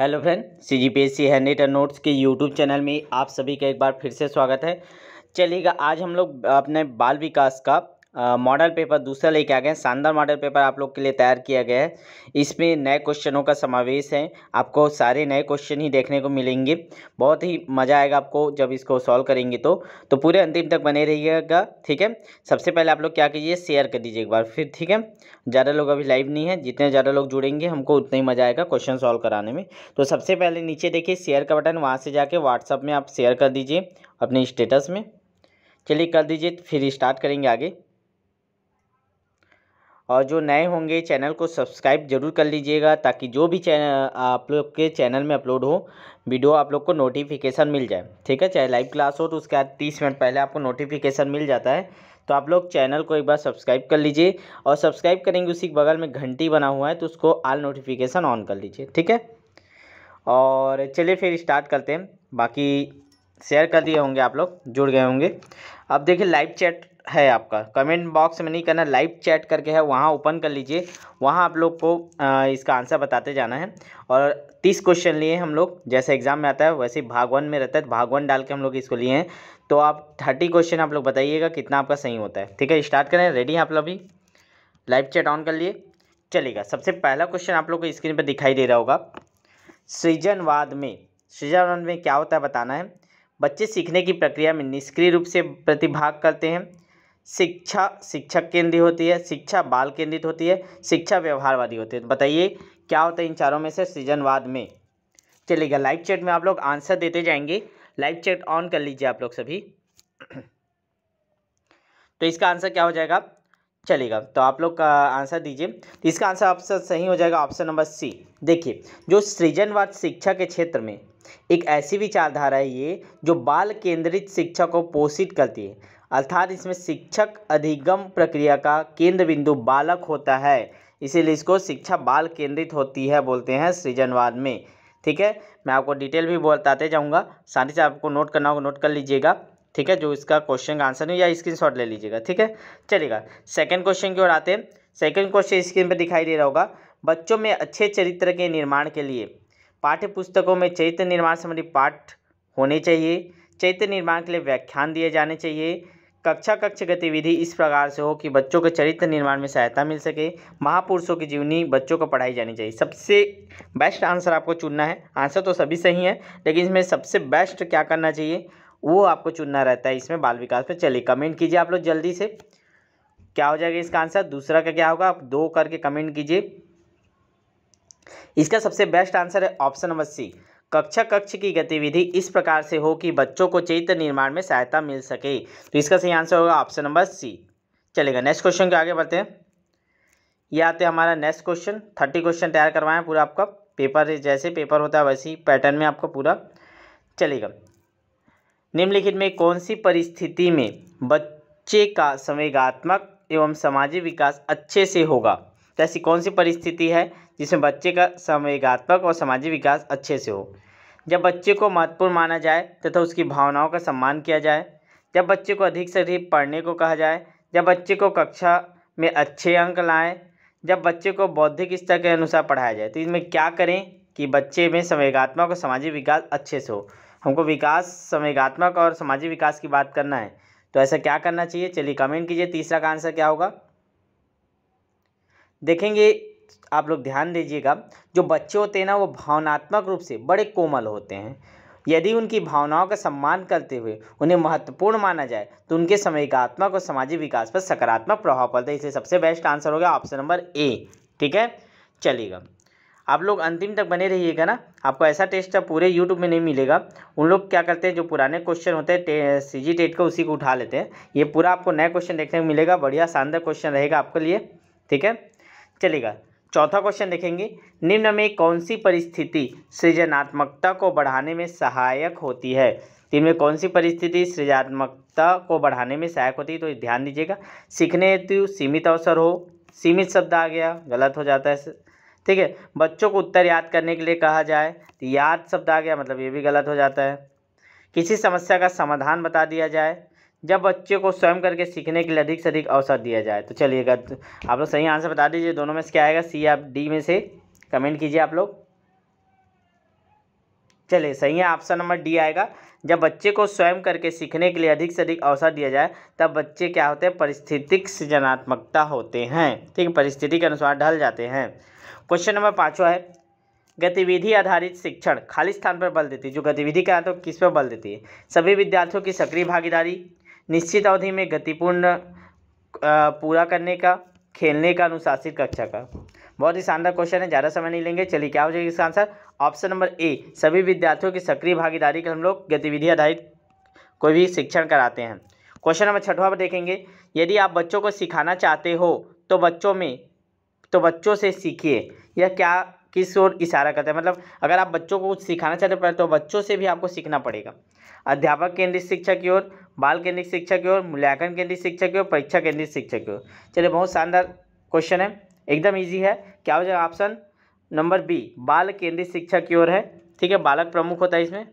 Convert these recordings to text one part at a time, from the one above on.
hello friend C G P S C notes के YouTube channel में आप सभी का एक बार फिर से स्वागत है चलिएगा आज हम लोग अपने बाल विकास का मॉडल पेपर दूसरा लेके आ गए हैं शानदार मॉडल पेपर आप लोग के लिए तैयार किया गया है इसमें नए क्वेश्चनों का समावेश है आपको सारे नए क्वेश्चन ही देखने को मिलेंगे बहुत ही मज़ा आएगा आपको जब इसको सॉल्व करेंगे तो तो पूरे अंतिम तक बने रहिएगा ठीक है सबसे पहले आप लोग क्या कीजिए शेयर कर दीजिए एक बार फिर ठीक है ज़्यादा लोग अभी लाइव नहीं है जितने ज़्यादा लोग जुड़ेंगे हमको उतना ही मज़ा आएगा क्वेश्चन सॉल्व कराने में तो सबसे पहले नीचे देखिए शेयर का बटन वहाँ से जाके व्हाट्सअप में आप शेयर कर दीजिए अपने स्टेटस में चलिए कर दीजिए फिर स्टार्ट करेंगे आगे और जो नए होंगे चैनल को सब्सक्राइब जरूर कर लीजिएगा ताकि जो भी चैनल आप लोग के चैनल में अपलोड हो वीडियो आप लोग को नोटिफिकेशन मिल जाए ठीक है चाहे लाइव क्लास हो तो उसके बाद तीस मिनट पहले आपको नोटिफिकेशन मिल जाता है तो आप लोग चैनल को एक बार सब्सक्राइब कर लीजिए और सब्सक्राइब करेंगे उसी के बगल में घंटी बना हुआ है तो उसको आल नोटिफिकेशन ऑन कर लीजिए ठीक है और चलिए फिर स्टार्ट करते हैं बाकी शेयर कर दिए होंगे आप लोग जुड़ गए होंगे अब देखिए लाइव चैट है आपका कमेंट बॉक्स में नहीं करना लाइव चैट करके है वहाँ ओपन कर लीजिए वहाँ आप लोग को इसका आंसर बताते जाना है और तीस क्वेश्चन लिए हम लोग जैसे एग्ज़ाम में आता है वैसे भाग वन में रहता है तो भाग वन डाल के हम लोग इसको लिए हैं तो आप थर्टी क्वेश्चन आप लोग बताइएगा कितना आपका सही होता है ठीक है स्टार्ट करें रेडी आप लोग अभी लाइव चैट ऑन कर लिए चलेगा सबसे पहला क्वेश्चन आप लोग को स्क्रीन पर दिखाई दे रहा होगा सृजनवाद में सृजनवाद में क्या होता है बताना है बच्चे सीखने की प्रक्रिया में निष्क्रिय रूप से प्रतिभाग करते हैं शिक्षा शिक्षक केंद्रीय होती है शिक्षा बाल केंद्रित होती है शिक्षा व्यवहारवादी होती है तो बताइए क्या होता है इन चारों में से सृजनवाद में चलेगा लाइव चैट में आप लोग आंसर देते जाएंगे लाइव चैट ऑन कर लीजिए आप लोग सभी तो इसका आंसर क्या हो जाएगा चलेगा तो आप लोग का आंसर दीजिए तो इसका आंसर ऑप्शन सही हो जाएगा ऑप्शन नंबर सी देखिए जो सृजनवाद शिक्षा के क्षेत्र में एक ऐसी विचारधारा है ये जो बाल केंद्रित शिक्षा को पोषित करती है अर्थात इसमें शिक्षक अधिगम प्रक्रिया का केंद्र बिंदु बालक होता है इसीलिए इसको शिक्षा बाल केंद्रित होती है बोलते हैं सृजनवाद में ठीक है मैं आपको डिटेल भी बताते जाऊँगा साथ ही साथ आपको नोट करना होगा नोट कर लीजिएगा ठीक है जो इसका क्वेश्चन का आंसर है या शॉट ले लीजिएगा ठीक है चलेगा सेकंड क्वेश्चन की ओर आते हैं सेकंड क्वेश्चन स्क्रीन पर दिखाई दे रहा होगा बच्चों में अच्छे चरित्र के निर्माण के लिए पाठ्य पुस्तकों में चरित्र निर्माण संबंधी पाठ होने चाहिए चरित्र निर्माण के लिए व्याख्यान दिए जाने चाहिए कक्षा कक्ष गतिविधि इस प्रकार से हो कि बच्चों के चरित्र निर्माण में सहायता मिल सके महापुरुषों की जीवनी बच्चों को पढ़ाई जानी चाहिए सबसे बेस्ट आंसर आपको चुनना है आंसर तो सभी सही है लेकिन इसमें सबसे बेस्ट क्या करना चाहिए वो आपको चुनना रहता है इसमें बाल विकास पर चलिए कमेंट कीजिए आप लोग जल्दी से क्या हो जाएगा इसका आंसर दूसरा का क्या होगा आप दो करके कमेंट कीजिए इसका सबसे बेस्ट आंसर है ऑप्शन नंबर सी कक्षा कक्ष की गतिविधि इस प्रकार से हो कि बच्चों को चरित्र निर्माण में सहायता मिल सके तो इसका सही आंसर होगा ऑप्शन नंबर सी चलेगा नेक्स्ट क्वेश्चन के आगे बढ़ते हैं ये आते हैं हमारा नेक्स्ट क्वेश्चन थर्टी क्वेश्चन तैयार करवाएं पूरा आपका पेपर जैसे पेपर होता है वैसे पैटर्न में आपका पूरा चलेगा निम्नलिखित में कौन सी परिस्थिति में बच्चे का संवेगात्मक एवं सामाजिक विकास अच्छे से होगा तो ऐसी कौन सी परिस्थिति है जिसमें बच्चे का संवेगात्मक और सामाजिक विकास अच्छे से हो जब बच्चे को महत्वपूर्ण माना जाए तथा तो उसकी भावनाओं का सम्मान किया जाए जब बच्चे को अधिक से अधिक पढ़ने को कहा जाए जब बच्चे को कक्षा में अच्छे अंक लाएँ जब बच्चे को बौद्धिक स्तर के अनुसार पढ़ाया जाए तो इसमें क्या करें कि बच्चे में संवेगात्मक और सामाजिक विकास अच्छे से हो हमको विकास संवेगात्मक और सामाजिक विकास की बात करना है तो ऐसा क्या करना चाहिए चलिए कमेंट कीजिए तीसरा का आंसर क्या होगा देखेंगे आप लोग ध्यान दीजिएगा जो बच्चे होते हैं ना वो भावनात्मक रूप से बड़े कोमल होते हैं यदि उनकी भावनाओं का सम्मान करते हुए उन्हें महत्वपूर्ण माना जाए तो उनके समयगात्मक और सामाजिक विकास पर सकारात्मक प्रभाव पड़ता है इसलिए सबसे बेस्ट आंसर होगा ऑप्शन नंबर ए ठीक है चलिएगा आप लोग अंतिम तक बने रहिएगा ना आपको ऐसा टेस्ट अब पूरे यूट्यूब में नहीं मिलेगा उन लोग क्या करते हैं जो पुराने क्वेश्चन होते हैं सी जी टेट का उसी को उठा लेते हैं ये पूरा आपको नया क्वेश्चन देखने को मिलेगा बढ़िया शानदार क्वेश्चन रहेगा आपके लिए ठीक है चलेगा चौथा क्वेश्चन देखेंगे निम्न में कौन सी परिस्थिति सृजनात्मकता को बढ़ाने में सहायक होती है इनमें कौन सी परिस्थिति सृजनात्मकता को बढ़ाने में सहायक होती है तो ध्यान दीजिएगा सीखने हेतु सीमित अवसर हो सीमित शब्द आ गया गलत हो जाता है ठीक है बच्चों को उत्तर याद करने के लिए कहा जाए तो याद शब्द आ गया मतलब ये भी गलत हो जाता है किसी समस्या का समाधान बता दिया जाए जब बच्चे को स्वयं करके सीखने के लिए अधिक से अधिक अवसर दिया जाए तो चलिएगा आप लोग सही आंसर बता दीजिए दोनों में से क्या आएगा सी या डी में से कमेंट कीजिए आप लोग चलिए सही है ऑप्शन नंबर डी आएगा जब बच्चे को स्वयं करके सीखने के लिए अधिक से अधिक अवसर दिया जाए तब बच्चे क्या होते हैं परिस्थितिक सृजनात्मकता होते हैं ठीक है परिस्थिति के अनुसार ढल जाते हैं क्वेश्चन नंबर पाँचवा है गतिविधि आधारित शिक्षण खाली स्थान पर बल देती है जो गतिविधि है तो किस पर बल देती है सभी विद्यार्थियों की सक्रिय भागीदारी निश्चित अवधि में गतिपूर्ण पूरा करने का खेलने का अनुशासित कक्षा का बहुत ही शानदार क्वेश्चन है ज़्यादा समय नहीं लेंगे चलिए क्या हो जाएगा इसका आंसर ऑप्शन नंबर ए सभी विद्यार्थियों की सक्रिय भागीदारी का हम लोग गतिविधि आधारित कोई भी शिक्षण कराते हैं क्वेश्चन नंबर छठवा पर देखेंगे यदि आप बच्चों को सिखाना चाहते हो तो बच्चों में तो बच्चों से सीखिए यह क्या किस ओर इशारा करता है मतलब अगर आप बच्चों को कुछ सिखाना चाहते हो तो बच्चों से भी आपको सीखना पड़ेगा अध्यापक केंद्रित शिक्षा की ओर बाल केंद्रित शिक्षा की ओर मूल्यांकन केंद्रित शिक्षा की ओर परीक्षा केंद्रित शिक्षा की ओर चलिए बहुत शानदार क्वेश्चन है एकदम ईजी है क्या हो जाएगा ऑप्शन नंबर बी बाल केंद्रित शिक्षा की ओर है ठीक है बालक प्रमुख होता है इसमें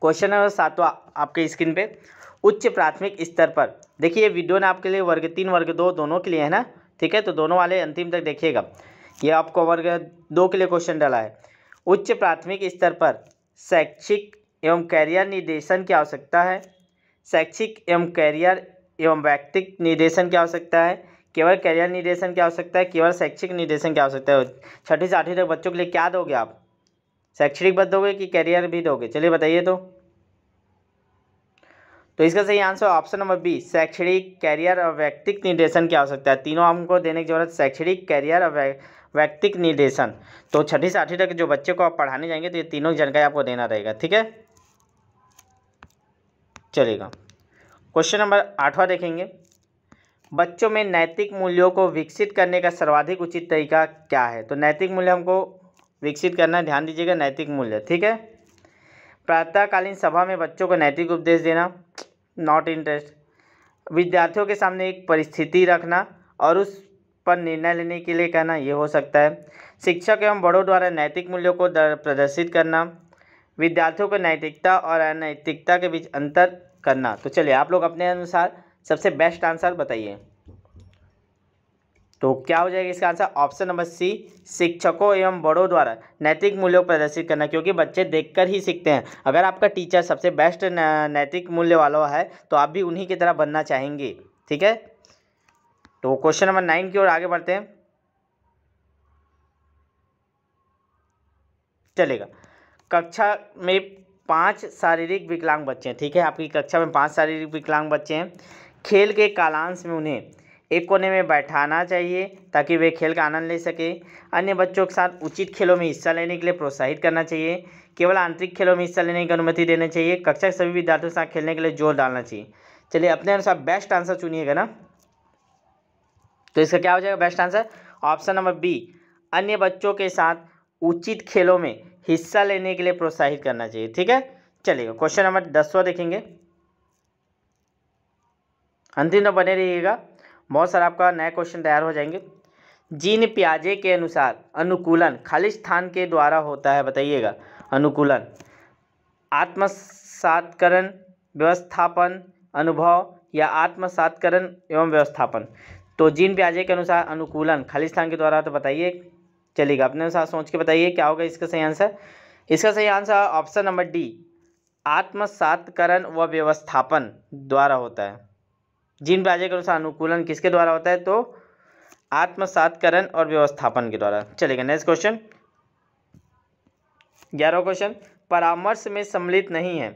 क्वेश्चन नंबर सातवा आपके स्क्रीन पे उच्च प्राथमिक स्तर पर देखिए ये वीडियो ने आपके लिए वर्ग तीन वर्ग दो दोनों के लिए है ना ठीक है तो दोनों वाले अंतिम तक देखिएगा ये आपको वर्ग दो के लिए क्वेश्चन डाला है उच्च प्राथमिक स्तर पर शैक्षिक एवं कैरियर निर्देशन की आवश्यकता है शैक्षिक एवं कैरियर एवं वैयक्तिक निर्देशन की आवश्यकता है केवल कैरियर निर्देशन की आवश्यकता है केवल शैक्षिक निर्देशन की आवश्यकता है छठी से आठवीं तक बच्चों के लिए क्या दोगे आप शैक्षणिक बद दोगे कि कैरियर भी दोगे चलिए बताइए तो तो इसका सही आंसर ऑप्शन नंबर बी शैक्षणिक कैरियर और वैयक्तिक निर्देशन की आवश्यकता है तीनों हमको देने की जरूरत शैक्षणिक कैरियर और वैयक्तिक निर्देशन तो छठी से आठवीं तक जो बच्चे को आप पढ़ाने जाएंगे तो ये तीनों जानकारी आपको देना रहेगा ठीक है चलेगा क्वेश्चन नंबर आठवां देखेंगे बच्चों में नैतिक मूल्यों को विकसित करने का सर्वाधिक उचित तरीका क्या है तो नैतिक मूल्य हमको विकसित करना है ध्यान दीजिएगा नैतिक मूल्य ठीक है प्रातःकालीन सभा में बच्चों को नैतिक उपदेश देना नॉट इंटरेस्ट विद्यार्थियों के सामने एक परिस्थिति रखना और उस पर निर्णय लेने के लिए कहना ये हो सकता है शिक्षक एवं बड़ों द्वारा नैतिक मूल्यों को प्रदर्शित करना विद्यार्थियों को नैतिकता और अनैतिकता के बीच अंतर करना तो चलिए आप लोग अपने अनुसार सबसे बेस्ट आंसर बताइए तो क्या हो जाएगा इसका आंसर ऑप्शन नंबर सी शिक्षकों एवं बड़ों द्वारा नैतिक मूल्यों को प्रदर्शित करना क्योंकि बच्चे देखकर ही सीखते हैं अगर आपका टीचर सबसे बेस्ट नैतिक मूल्य वाला है तो आप भी उन्हीं की तरह बनना चाहेंगे ठीक है तो क्वेश्चन नंबर नाइन की ओर आगे बढ़ते हैं चलेगा कक्षा में पाँच शारीरिक विकलांग बच्चे हैं ठीक है आपकी कक्षा में पाँच शारीरिक विकलांग बच्चे हैं खेल के कालांश में उन्हें एक कोने में बैठाना चाहिए ताकि वे खेल का आनंद ले सके अन्य बच्चों के साथ उचित खेलों में हिस्सा लेने के लिए प्रोत्साहित करना चाहिए केवल आंतरिक खेलों में हिस्सा लेने की अनुमति देना चाहिए कक्षा के सभी विद्यार्थियों के साथ खेलने के लिए जोर डालना चाहिए चलिए अपने अनुसार बेस्ट आंसर चुनिएगा ना तो इसका क्या हो जाएगा best answer option number B अन्य बच्चों के साथ उचित खेलों में हिस्सा लेने के लिए प्रोत्साहित करना चाहिए ठीक है चलिए क्वेश्चन नंबर दसवा देखेंगे अंतिम तो बने रहिएगा बहुत सारा आपका नया क्वेश्चन तैयार हो जाएंगे जीन प्याजे के अनुसार अनुकूलन खाली स्थान के द्वारा होता है बताइएगा अनुकूलन आत्मसातकरण व्यवस्थापन अनुभव या आत्मसातकरण एवं व्यवस्थापन तो जीन प्याजे के अनुसार अनुकूलन खाली स्थान के द्वारा तो बताइए चलेगा अपने साथ सोच के बताइए क्या होगा इसका सही आंसर इसका सही आंसर ऑप्शन नंबर डी आत्मसातकरण व व्यवस्थापन द्वारा होता है जिन राज्य के अनुसार अनुकूलन किसके द्वारा होता है तो आत्मसातकरण और व्यवस्थापन के द्वारा चलेगा नेक्स्ट क्वेश्चन ग्यारह क्वेश्चन परामर्श में सम्मिलित नहीं है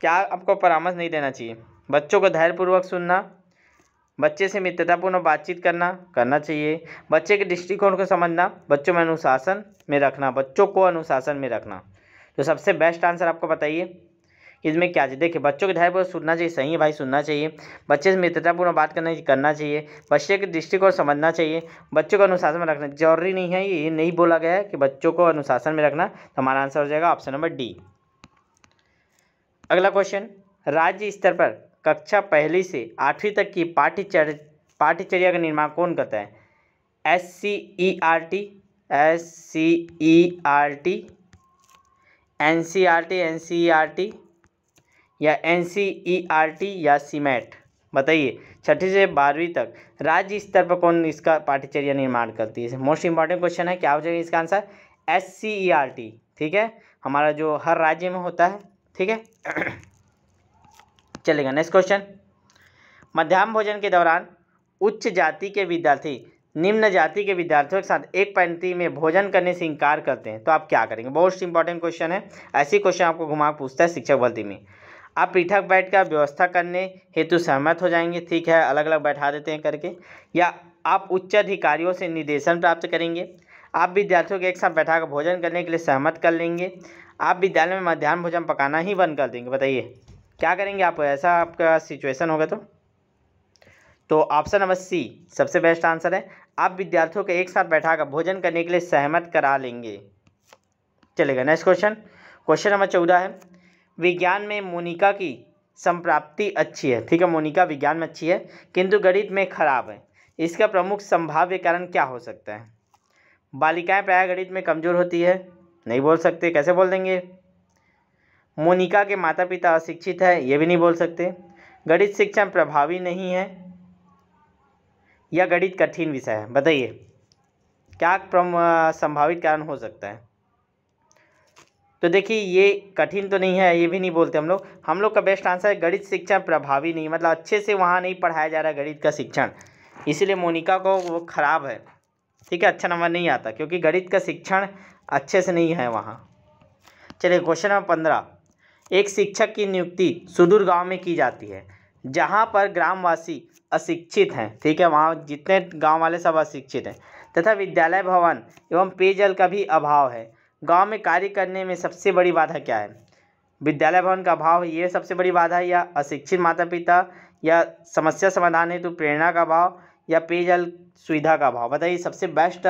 क्या आपको परामर्श नहीं देना चाहिए बच्चों को धैर्यपूर्वक सुनना बच्चे से मित्रतापूर्ण बातचीत करना करना चाहिए बच्चे के दृष्टिकोण को समझना बच्चों में अनुशासन में रखना बच्चों को अनुशासन में रखना तो सबसे बेस्ट आंसर आपको बताइए इसमें क्या चाहिए देखिए बच्चों के ढाई पर सुनना चाहिए सही है भाई सुनना चाहिए बच्चे से मित्रतापूर्ण बात करना करना चाहिए बच्चे के दृष्टिकोण समझना चाहिए बच्चों को अनुशासन में रखना जरूरी नहीं है ये नहीं बोला गया है कि बच्चों को अनुशासन में रखना तो हमारा आंसर हो जाएगा ऑप्शन नंबर डी अगला क्वेश्चन राज्य स्तर पर कक्षा पहली से आठवीं तक की पाठ्यचर पाठ्यचर्या का निर्माण कौन करता है S C E R T S C E R T N C R T N C E R T या N C E R T या सीमेट बताइए छठी से बारहवीं तक राज्य स्तर पर कौन इसका पाठ्यचर्या निर्माण करती है मोस्ट इंपॉर्टेंट क्वेश्चन है क्या हो जाएगा इसका answer S C E R T ठीक है हमारा जो हर राज्य में होता है ठीक है चलेगा नेक्स्ट क्वेश्चन मध्यान्ह भोजन के दौरान उच्च जाति के विद्यार्थी निम्न जाति के विद्यार्थियों के साथ एक पंक्ति में भोजन करने से इनकार करते हैं तो आप क्या करेंगे बहुत इंपॉर्टेंट क्वेश्चन है ऐसी क्वेश्चन आपको घुमा पूछता है शिक्षक भर्ती में आप पीठक बैठ कर व्यवस्था करने हेतु सहमत हो जाएंगे ठीक है अलग अलग बैठा देते हैं करके या आप उच्च अधिकारियों से निर्देशन प्राप्त करेंगे आप विद्यार्थियों के एक साथ बैठा कर भोजन करने के लिए सहमत कर लेंगे आप विद्यालय में मध्यान्ह भोजन पकाना ही बंद कर देंगे बताइए क्या करेंगे आप ऐसा आपका सिचुएशन होगा तो तो ऑप्शन नंबर सी सबसे बेस्ट आंसर है आप विद्यार्थियों को एक साथ बैठाकर भोजन करने के लिए सहमत करा लेंगे चलेगा नेक्स्ट क्वेश्चन क्वेश्चन नंबर चौदह है विज्ञान में मोनिका की संप्राप्ति अच्छी है ठीक है मोनिका विज्ञान में अच्छी है किंतु गणित में खराब है इसका प्रमुख संभाव्य कारण क्या हो सकता है बालिकाएं प्राय गणित में कमज़ोर होती है नहीं बोल सकते कैसे बोल देंगे मोनिका के माता पिता अशिक्षित है ये भी नहीं बोल सकते गणित शिक्षा प्रभावी नहीं है या गणित कठिन विषय है बताइए क्या संभावित कारण हो सकता है तो देखिए ये कठिन तो नहीं है ये भी नहीं बोलते हम लोग हम लोग का बेस्ट आंसर है गणित शिक्षा प्रभावी नहीं मतलब अच्छे से वहाँ नहीं पढ़ाया जा रहा गणित का शिक्षण इसीलिए मोनिका को वो ख़राब है ठीक है अच्छा नंबर नहीं आता क्योंकि गणित का शिक्षण अच्छे से नहीं है वहाँ चलिए क्वेश्चन नंबर पंद्रह एक शिक्षक की नियुक्ति सुदूर गांव में की जाती है जहां पर ग्रामवासी अशिक्षित हैं ठीक है वहाँ जितने गांव वाले सब अशिक्षित हैं तथा विद्यालय भवन एवं पेयजल का भी अभाव है गांव में कार्य करने में सबसे बड़ी बाधा क्या है विद्यालय भवन का अभाव ये सबसे बड़ी बाधा है या अशिक्षित माता पिता या समस्या समाधान हेतु प्रेरणा का अभाव या पेयजल सुविधा का अभाव बताइए सबसे बेस्ट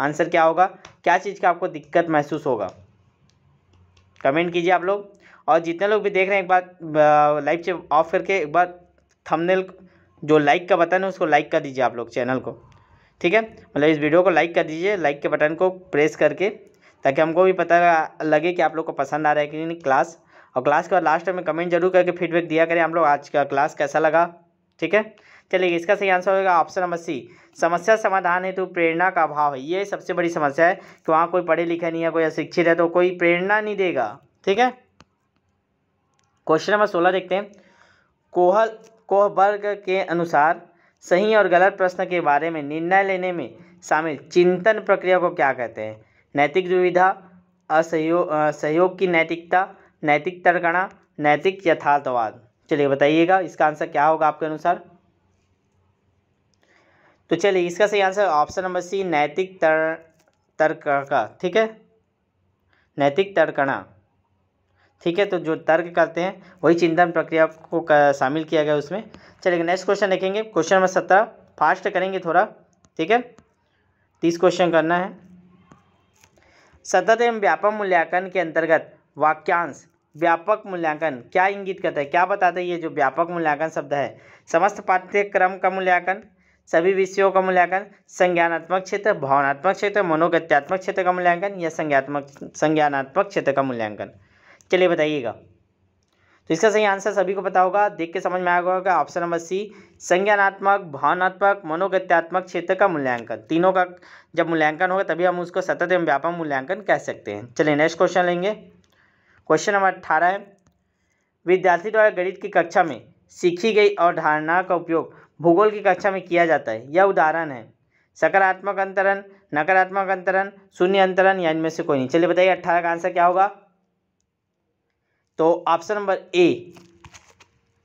आंसर क्या होगा क्या चीज़ का आपको दिक्कत महसूस होगा कमेंट कीजिए आप लोग और जितने लोग भी देख रहे हैं एक बार लाइव से ऑफ करके एक बार थंबनेल जो लाइक का बटन है उसको लाइक कर दीजिए आप लोग चैनल को ठीक है मतलब इस वीडियो को लाइक कर दीजिए लाइक के बटन को प्रेस करके ताकि हमको भी पता लगे कि आप लोग को पसंद आ रहा है कि नहीं क्लास और क्लास के बाद लास्ट में कमेंट जरूर करके फीडबैक दिया करें हम लोग आज का क्लास कैसा लगा ठीक है चलिए इसका सही आंसर होगा ऑप्शन नंबर सी समस्या समाधान है तो प्रेरणा का अभाव है ये सबसे बड़ी समस्या है कि वहाँ कोई पढ़े लिखे नहीं है कोई अशिक्षित है तो कोई प्रेरणा नहीं देगा ठीक है क्वेश्चन नंबर सोलह देखते हैं कोहल कोहबर्ग के अनुसार सही और गलत प्रश्न के बारे में निर्णय लेने में शामिल चिंतन प्रक्रिया को क्या कहते हैं नैतिक दुविधा असहयोग सहयोग की नैतिकता नैतिक तर्कणा नैतिक यथार्थवाद चलिए बताइएगा इसका आंसर क्या होगा आपके अनुसार तो चलिए इसका सही आंसर ऑप्शन नंबर सी नैतिक तर तर्क का ठीक है नैतिक तर्कणा ठीक है तो जो तर्क करते हैं वही चिंतन प्रक्रिया को शामिल किया गया उसमें चलिए नेक्स्ट क्वेश्चन देखेंगे क्वेश्चन नंबर सत्रह फास्ट करेंगे थोड़ा ठीक है तीस क्वेश्चन करना है सतत एवं व्यापक मूल्यांकन के अंतर्गत वाक्यांश व्यापक मूल्यांकन क्या इंगित करता है क्या बताता है ये जो व्यापक मूल्यांकन शब्द है समस्त पाठ्यक्रम का मूल्यांकन सभी विषयों का मूल्यांकन संज्ञानात्मक क्षेत्र भावनात्मक क्षेत्र मनोगत्यात्मक क्षेत्र का मूल्यांकन या संज्ञात्मक संज्ञानात्मक क्षेत्र का मूल्यांकन चलिए बताइएगा तो इसका सही आंसर सभी को पता होगा देख के समझ में आया होगा ऑप्शन नंबर सी संज्ञानात्मक भावनात्मक मनोगत्यात्मक क्षेत्र का मूल्यांकन तीनों का जब मूल्यांकन होगा तभी हम उसको सतत एवं व्यापक मूल्यांकन कह सकते हैं चलिए नेक्स्ट क्वेश्चन लेंगे क्वेश्चन नंबर अट्ठारह है विद्यार्थी द्वारा गणित की कक्षा में सीखी गई अवधारणा का उपयोग भूगोल की कक्षा में किया जाता है यह उदाहरण है सकारात्मक अंतरण नकारात्मक अंतरण शून्य अंतरण या इनमें से कोई नहीं चलिए बताइए अट्ठारह का आंसर क्या होगा तो ऑप्शन नंबर ए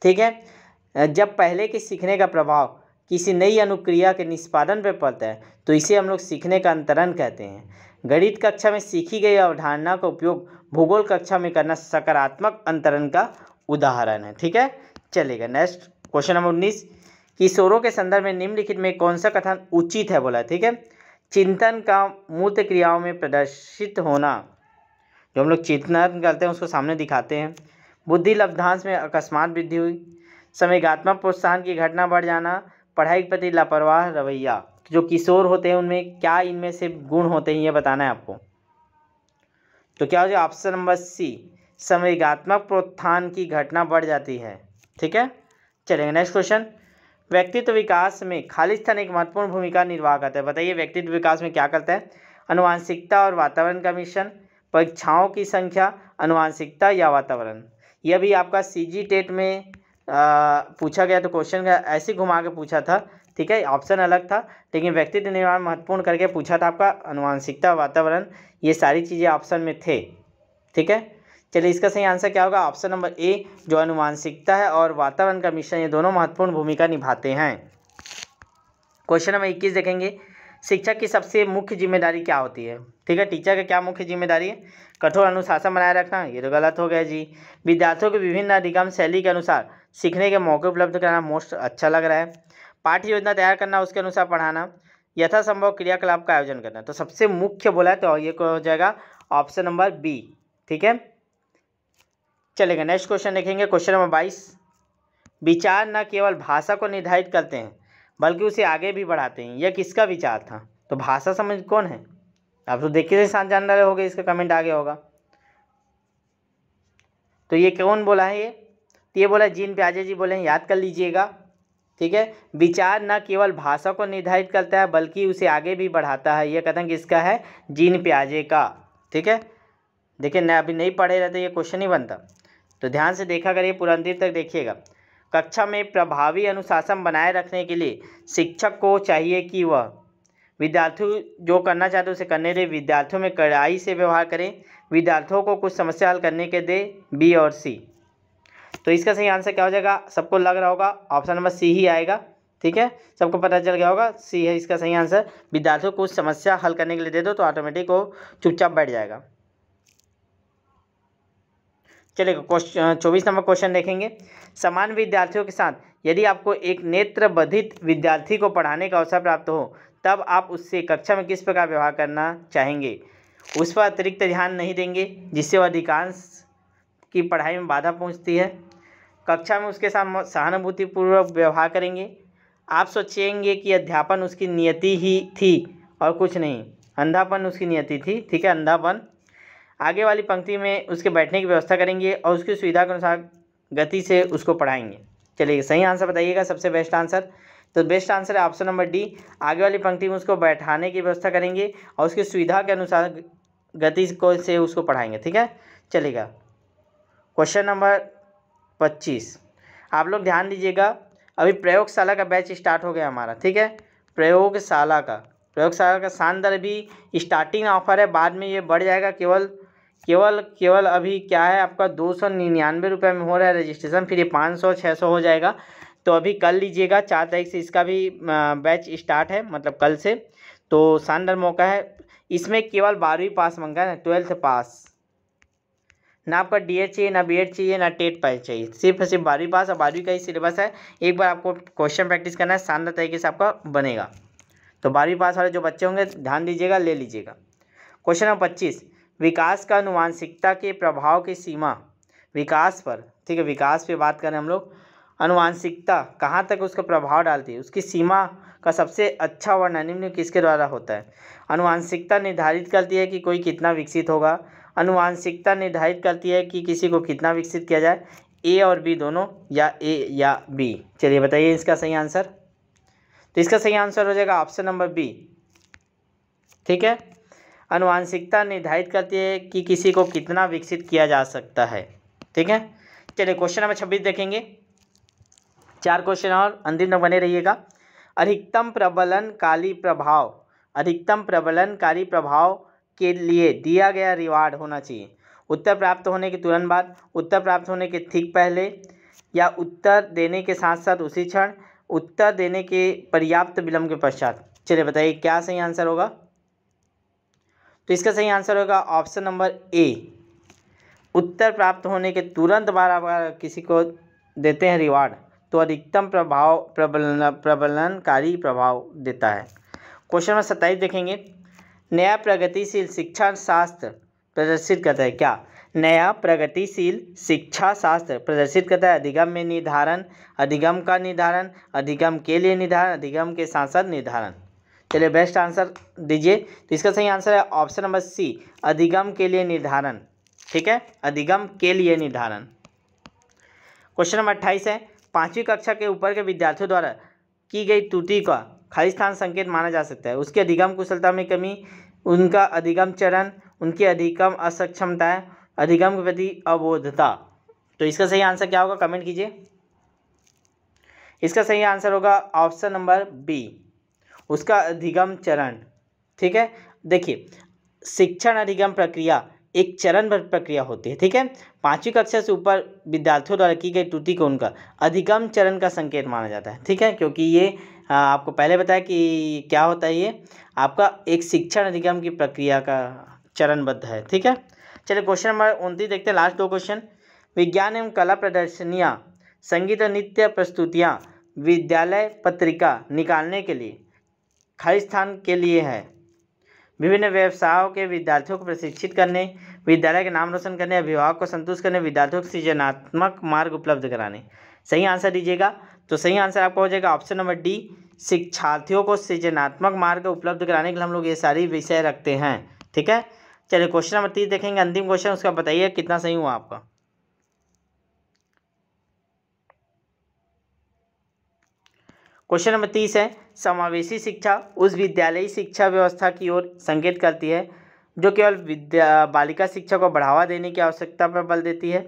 ठीक है जब पहले के सीखने का प्रभाव किसी नई अनुक्रिया के निष्पादन पर पड़ता है तो इसे हम लोग सीखने का अंतरण कहते हैं गणित कक्षा में सीखी गई अवधारणा का उपयोग भूगोल कक्षा में करना सकारात्मक अंतरण का उदाहरण है ठीक है चलेगा नेक्स्ट क्वेश्चन नंबर उन्नीस किशोरों के संदर्भ में निम्नलिखित में कौन सा कथन उचित है बोला ठीक है चिंतन का मूर्त क्रियाओं में प्रदर्शित होना जो हम लोग चेतना करते हैं उसको सामने दिखाते हैं बुद्धि लब्धांश में अकस्मात वृद्धि हुई संवेगात्मक प्रोत्साहन की घटना बढ़ जाना पढ़ाई के प्रति लापरवाह रवैया जो किशोर होते हैं उनमें क्या इनमें से गुण होते हैं ये बताना है आपको तो क्या हो जाए ऑप्शन नंबर सी संवेगात्मक प्रोत्थान की घटना बढ़ जाती है ठीक है चलेंगे नेक्स्ट क्वेश्चन व्यक्तित्व विकास में खाली स्थान एक महत्वपूर्ण भूमिका निर्वाह करता है बताइए व्यक्तित्व विकास में क्या करता है अनुवांशिकता और वातावरण का मिशन परीक्षाओं की संख्या अनुवांशिकता या वातावरण यह भी आपका सी जी टेट में आ, पूछा गया तो क्वेश्चन का ऐसे घुमा के पूछा था ठीक है ऑप्शन अलग था लेकिन व्यक्तित्व निर्माण महत्वपूर्ण करके पूछा था आपका अनुवांशिकता वातावरण ये सारी चीज़ें ऑप्शन में थे ठीक है चलिए इसका सही आंसर क्या होगा ऑप्शन नंबर ए जो अनुवांशिकता है और वातावरण का मिश्रण ये दोनों महत्वपूर्ण भूमिका निभाते हैं क्वेश्चन नंबर इक्कीस देखेंगे शिक्षक की सबसे मुख्य जिम्मेदारी क्या होती है ठीक है टीचर का क्या मुख्य जिम्मेदारी है कठोर अनुशासन बनाए रखना ये तो गलत हो गया जी विद्यार्थियों के विभिन्न अधिगम शैली के अनुसार सीखने के मौके उपलब्ध कराना मोस्ट अच्छा लग रहा है पाठ्य योजना तैयार करना उसके अनुसार पढ़ाना यथासंभव क्रियाकलाप का आयोजन करना तो सबसे मुख्य बोला तो ये हो जाएगा ऑप्शन नंबर बी ठीक है चलेगा नेक्स्ट क्वेश्चन देखेंगे क्वेश्चन नंबर बाईस विचार न केवल भाषा को निर्धारित करते हैं बल्कि उसे आगे भी बढ़ाते हैं यह किसका विचार था तो भाषा समझ कौन है आप तो देखिए से साथ जान रहे हो गए इसका कमेंट आगे होगा तो ये कौन बोला है ये तो ये बोला जीन प्याजे जी बोले हैं याद कर लीजिएगा ठीक है विचार न केवल भाषा को निर्धारित करता है बल्कि उसे आगे भी बढ़ाता है यह कथन किसका है जीन प्याजे का ठीक है देखिए न अभी नहीं पढ़े रहते ये क्वेश्चन ही बनता तो ध्यान से देखा करिए पूरा तक देखिएगा कक्षा में प्रभावी अनुशासन बनाए रखने के लिए शिक्षक को चाहिए कि वह विद्यार्थियों जो करना चाहते उसे करने दे विद्यार्थियों में कड़ाई से व्यवहार करें विद्यार्थियों को कुछ समस्या हल करने के दे बी और सी तो इसका सही आंसर क्या हो जाएगा सबको लग रहा होगा ऑप्शन नंबर सी ही आएगा ठीक है सबको पता चल गया होगा सी है इसका सही आंसर विद्यार्थियों को समस्या हल करने के लिए दे दो तो ऑटोमेटिक वो चुपचाप बैठ जाएगा चलिए क्वेश्चन चौबीस नंबर क्वेश्चन देखेंगे समान विद्यार्थियों के साथ यदि आपको एक नेत्र बधित विद्यार्थी को पढ़ाने का अवसर प्राप्त हो तब आप उससे कक्षा में किस प्रकार व्यवहार करना चाहेंगे उस पर अतिरिक्त ध्यान नहीं देंगे जिससे वह अधिकांश की पढ़ाई में बाधा पहुँचती है कक्षा में उसके साथ सहानुभूतिपूर्वक व्यवहार करेंगे आप सोचेंगे कि अध्यापन उसकी नियति ही थी और कुछ नहीं अंधापन उसकी नियति थी ठीक है अंधापन आगे वाली पंक्ति में उसके बैठने की व्यवस्था करेंगे और उसकी सुविधा के अनुसार गति से उसको पढ़ाएंगे चलिए सही आंसर बताइएगा सबसे बेस्ट आंसर तो बेस्ट आंसर है ऑप्शन नंबर डी आगे वाली पंक्ति में उसको बैठाने की व्यवस्था करेंगे और उसकी सुविधा के अनुसार गति को से उसको पढ़ाएंगे ठीक है चलेगा क्वेश्चन नंबर पच्चीस आप लोग ध्यान दीजिएगा अभी प्रयोगशाला का बैच स्टार्ट हो गया हमारा ठीक है प्रयोगशाला का प्रयोगशाला का शानदार भी स्टार्टिंग ऑफर है बाद में ये बढ़ जाएगा केवल केवल केवल अभी क्या है आपका दो सौ निन्यानवे रुपये में हो रहा है रजिस्ट्रेशन फिर ये पाँच सौ छः सौ हो जाएगा तो अभी कल लीजिएगा चार तारीख से इसका भी बैच स्टार्ट है मतलब कल से तो शानदार मौका है इसमें केवल बारहवीं पास मंगा है ट्वेल्थ पास ना आपका डी एड चाहिए ना बी एड चाहिए ना टेट पास चाहिए सिर्फ सिर्फ बारहवीं पास और बारहवीं का ही सिलेबस है एक बार आपको क्वेश्चन प्रैक्टिस करना है शानदार तरीके से आपका बनेगा तो बारहवीं पास वाले जो बच्चे होंगे ध्यान दीजिएगा ले लीजिएगा क्वेश्चन नंबर पच्चीस विकास का अनुवांशिकता के प्रभाव की सीमा विकास पर ठीक है विकास पे बात करें हम लोग अनुवांशिकता कहाँ तक उसका प्रभाव डालती है उसकी सीमा का सबसे अच्छा वर्णन निम्न किसके द्वारा होता है अनुवांशिकता निर्धारित करती है कि कोई कितना विकसित होगा अनुवांशिकता निर्धारित करती है कि किसी को कितना विकसित किया जाए ए और बी दोनों या ए या बी चलिए बताइए इसका सही आंसर तो इसका सही आंसर हो जाएगा ऑप्शन नंबर बी ठीक है अनुवांशिकता निर्धारित करती है कि किसी को कितना विकसित किया जा सकता है ठीक है चलिए क्वेश्चन नंबर छब्बीस देखेंगे चार क्वेश्चन और अंतिम तक बने रहिएगा अधिकतम प्रबलनकारी प्रभाव अधिकतम प्रबलनकारी प्रभाव के लिए दिया गया रिवार्ड होना चाहिए उत्तर प्राप्त होने के तुरंत बाद उत्तर प्राप्त होने के ठीक पहले या उत्तर देने के साथ साथ उसी क्षण उत्तर देने के पर्याप्त विलंब के पश्चात चलिए बताइए क्या सही आंसर होगा तो इसका सही आंसर होगा ऑप्शन नंबर ए उत्तर प्राप्त होने के तुरंत बाद बार किसी को देते हैं रिवार्ड तो अधिकतम प्रभाव प्रबलन प्रबलनकारी प्रभाव देता है क्वेश्चन नंबर सत्ताईस देखेंगे नया प्रगतिशील शिक्षा शास्त्र प्रदर्शित करता है क्या नया प्रगतिशील शिक्षा शास्त्र प्रदर्शित करता है अधिगम में निर्धारण अधिगम का निर्धारण अधिगम के लिए निर्धारण अधिगम के साथ साथ निर्धारण चलिए बेस्ट आंसर दीजिए तो इसका सही आंसर है ऑप्शन नंबर सी अधिगम के लिए निर्धारण ठीक है अधिगम के लिए निर्धारण क्वेश्चन नंबर अट्ठाईस है पाँचवीं कक्षा के ऊपर के विद्यार्थियों द्वारा की गई त्रुटि का खालिस्थान संकेत माना जा सकता है उसके अधिगम कुशलता में कमी उनका अधिगम चरण उनकी अधिगम असक्षमताएं अधिगम के प्रति अबोधता तो इसका सही आंसर क्या होगा कमेंट कीजिए इसका सही आंसर होगा ऑप्शन नंबर बी उसका अधिगम चरण ठीक है देखिए शिक्षण अधिगम प्रक्रिया एक चरण प्रक्रिया होती है ठीक है पाँचवीं कक्षा से ऊपर विद्यार्थियों द्वारा की गई त्रुटि को उनका अधिगम चरण का संकेत माना जाता है ठीक है क्योंकि ये आपको पहले बताया कि क्या होता है ये आपका एक शिक्षण अधिगम की प्रक्रिया का चरणबद्ध है ठीक है चलिए क्वेश्चन नंबर उनतीस देखते हैं लास्ट दो क्वेश्चन विज्ञान एवं कला प्रदर्शनियाँ संगीत और नृत्य प्रस्तुतियाँ विद्यालय पत्रिका निकालने के लिए खाली स्थान के लिए है विभिन्न व्यवसायों के विद्यार्थियों को प्रशिक्षित करने विद्यालय के नाम रोशन करने अभिभावक को संतुष्ट करने विद्यार्थियों को सृजनात्मक मार्ग उपलब्ध कराने सही आंसर दीजिएगा तो सही आंसर आपका हो जाएगा ऑप्शन नंबर डी शिक्षार्थियों को सृजनात्मक मार्ग उपलब्ध कराने के लिए हम लोग ये सारी विषय रखते हैं ठीक है चलिए क्वेश्चन नंबर तीस देखेंगे अंतिम क्वेश्चन उसका बताइए कितना सही हुआ आपका क्वेश्चन नंबर तीस है समावेशी शिक्षा उस विद्यालयी शिक्षा व्यवस्था की ओर संकेत करती है जो केवल विद्या बालिका शिक्षा को बढ़ावा देने की आवश्यकता पर बल देती है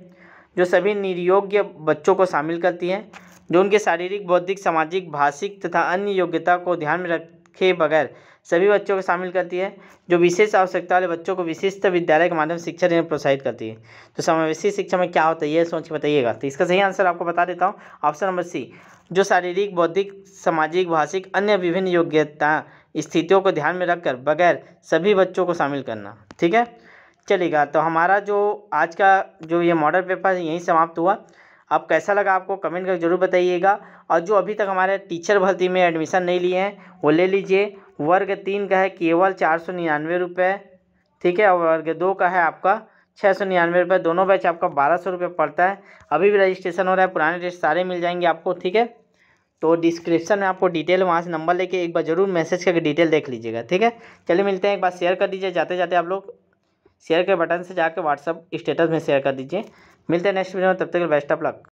जो सभी निर्योग्य बच्चों को शामिल करती है जो उनके शारीरिक बौद्धिक सामाजिक भाषिक तथा अन्य योग्यता को ध्यान में रखे बगैर सभी बच्चों को शामिल करती है जो विशेष आवश्यकता वाले बच्चों को विशिष्ट विद्यालय के माध्यम से शिक्षा देने प्रोत्साहित करती है तो समावेशी शिक्षा में क्या होता है ये सोच के बताइएगा तो इसका सही आंसर आपको बता देता हूँ ऑप्शन नंबर सी जो शारीरिक बौद्धिक सामाजिक भाषिक अन्य विभिन्न योग्यता स्थितियों को ध्यान में रखकर बगैर सभी बच्चों को शामिल करना ठीक है चलेगा तो हमारा जो आज का जो ये मॉडल पेपर है यहीं समाप्त हुआ आप कैसा लगा आपको कमेंट करके ज़रूर बताइएगा और जो अभी तक हमारे टीचर भर्ती में एडमिशन नहीं लिए हैं वो ले लीजिए वर्ग तीन का है केवल चार सौ निन्यानवे रुपये ठीक है और वर्ग दो का है आपका छः सौ निन्यानवे रुपये दोनों बैच आपका बारह सौ रुपये पड़ता है अभी भी रजिस्ट्रेशन हो रहा है पुराने टेस्ट सारे मिल जाएंगे आपको ठीक है तो डिस्क्रिप्शन में आपको डिटेल वहाँ से नंबर लेके एक बार ज़रूर मैसेज करके डिटेल देख लीजिएगा ठीक है चलिए मिलते हैं एक बार शेयर कर दीजिए जाते जाते आप लोग शेयर के बटन से जाकर व्हाट्सअप स्टेटस में शेयर कर दीजिए मिलते हैं नेक्स्ट वीडियो में तब तक बेस्ट ऑफ लक